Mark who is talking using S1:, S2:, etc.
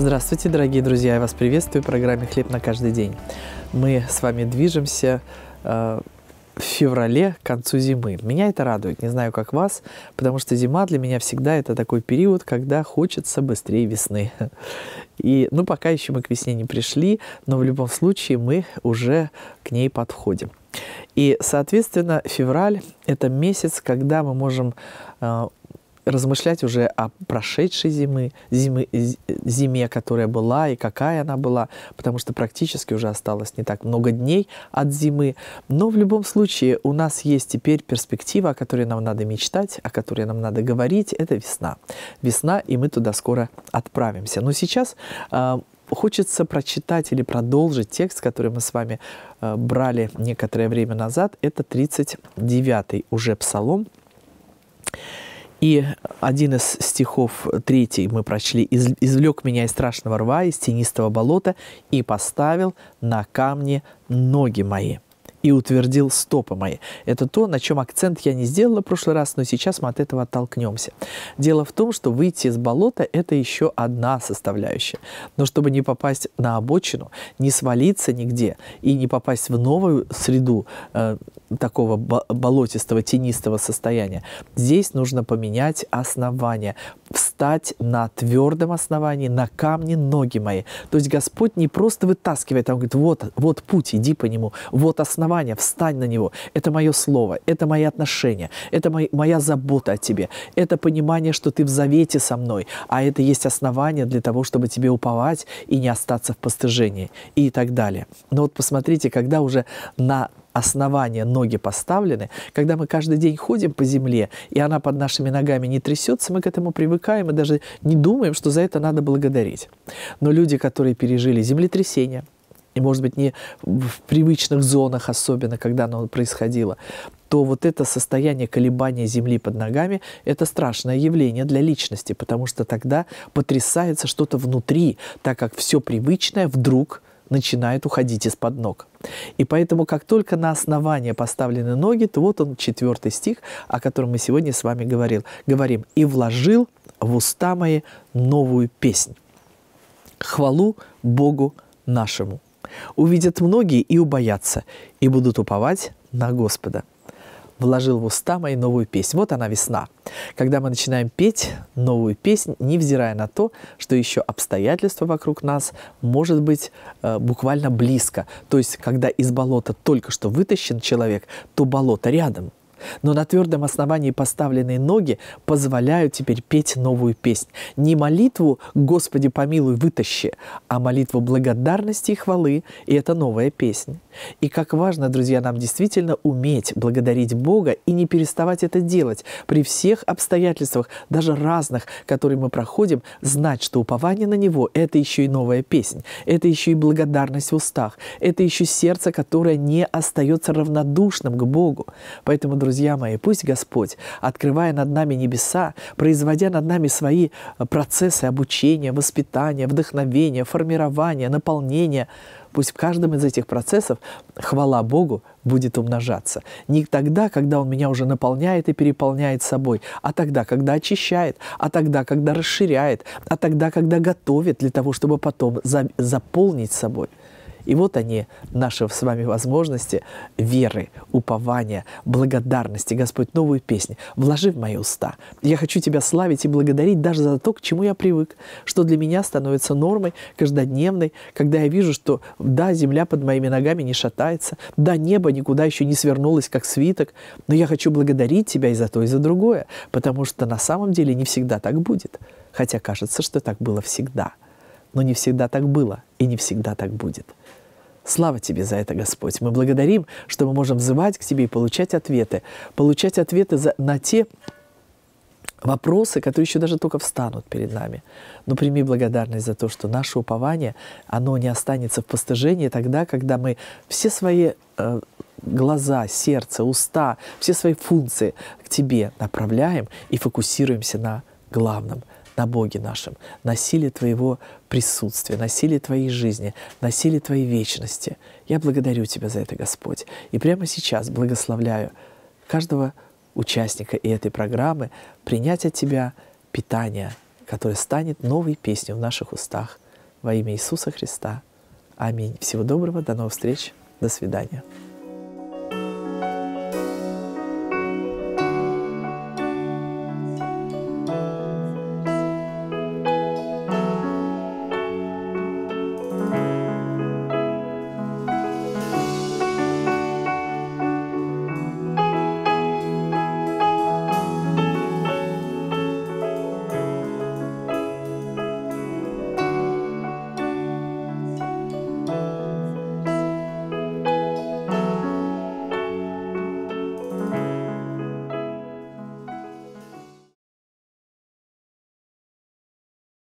S1: Здравствуйте, дорогие друзья! Я вас приветствую в программе «Хлеб на каждый день». Мы с вами движемся э, в феврале к концу зимы. Меня это радует, не знаю, как вас, потому что зима для меня всегда это такой период, когда хочется быстрее весны. И, ну, пока еще мы к весне не пришли, но в любом случае мы уже к ней подходим. И, соответственно, февраль – это месяц, когда мы можем э, размышлять уже о прошедшей зимы, зимы, э, зиме, которая была и какая она была, потому что практически уже осталось не так много дней от зимы. Но в любом случае у нас есть теперь перспектива, о которой нам надо мечтать, о которой нам надо говорить, это весна. Весна, и мы туда скоро отправимся. Но сейчас э, хочется прочитать или продолжить текст, который мы с вами э, брали некоторое время назад. Это 39-й уже псалом. И один из стихов, третий мы прочли, «Извлек меня из страшного рва, из тенистого болота и поставил на камни ноги мои» и утвердил стопы мои. Это то, на чем акцент я не сделала в прошлый раз, но сейчас мы от этого оттолкнемся. Дело в том, что выйти из болота – это еще одна составляющая. Но чтобы не попасть на обочину, не свалиться нигде и не попасть в новую среду э, такого болотистого, тенистого состояния, здесь нужно поменять основание, стать на твердом основании, на камне ноги мои. То есть Господь не просто вытаскивает, а Он говорит, вот, вот путь, иди по нему, вот основание, встань на него. Это мое слово, это мои отношения, это мои, моя забота о тебе, это понимание, что ты в завете со мной, а это есть основание для того, чтобы тебе уповать и не остаться в постыжении и так далее. Но вот посмотрите, когда уже на основания ноги поставлены, когда мы каждый день ходим по земле, и она под нашими ногами не трясется, мы к этому привыкаем и даже не думаем, что за это надо благодарить. Но люди, которые пережили землетрясение, и, может быть, не в привычных зонах, особенно когда оно происходило, то вот это состояние колебания земли под ногами – это страшное явление для личности, потому что тогда потрясается что-то внутри, так как все привычное вдруг – начинает уходить из-под ног. И поэтому, как только на основание поставлены ноги, то вот он четвертый стих, о котором мы сегодня с вами говорил, говорим. «И вложил в уста мои новую песнь, хвалу Богу нашему». Увидят многие и убоятся, и будут уповать на Господа вложил в уста мои новую песнь. Вот она весна. Когда мы начинаем петь новую песнь, невзирая на то, что еще обстоятельства вокруг нас может быть э, буквально близко. То есть, когда из болота только что вытащен человек, то болото рядом – но на твердом основании поставленные ноги позволяют теперь петь новую песнь. Не молитву «Господи, помилуй, вытащи», а молитву благодарности и хвалы, и это новая песня. И как важно, друзья, нам действительно уметь благодарить Бога и не переставать это делать при всех обстоятельствах, даже разных, которые мы проходим, знать, что упование на Него – это еще и новая песня, это еще и благодарность в устах, это еще сердце, которое не остается равнодушным к Богу. Поэтому, друзья, друзья мои, пусть Господь, открывая над нами небеса, производя над нами свои э, процессы обучения, воспитания, вдохновения, формирования, наполнения, пусть в каждом из этих процессов хвала Богу будет умножаться. Не тогда, когда Он меня уже наполняет и переполняет собой, а тогда, когда очищает, а тогда, когда расширяет, а тогда, когда готовит для того, чтобы потом заполнить собой. И вот они, наши с вами возможности веры, упования, благодарности. Господь, новую песню вложи в мои уста. Я хочу Тебя славить и благодарить даже за то, к чему я привык, что для меня становится нормой каждодневной, когда я вижу, что да, земля под моими ногами не шатается, да, небо никуда еще не свернулось, как свиток, но я хочу благодарить Тебя и за то, и за другое, потому что на самом деле не всегда так будет. Хотя кажется, что так было всегда. Но не всегда так было и не всегда так будет. Слава Тебе за это, Господь. Мы благодарим, что мы можем взывать к Тебе и получать ответы. Получать ответы за, на те вопросы, которые еще даже только встанут перед нами. Но прими благодарность за то, что наше упование, оно не останется в постыжении тогда, когда мы все свои э, глаза, сердце, уста, все свои функции к Тебе направляем и фокусируемся на главном – на Боге нашем, на силе Твоего присутствия, на силе Твоей жизни, на силе Твоей вечности. Я благодарю Тебя за это, Господь. И прямо сейчас благословляю каждого участника и этой программы принять от Тебя питание, которое станет новой песней в наших устах. Во имя Иисуса Христа. Аминь. Всего доброго, до новых встреч, до свидания.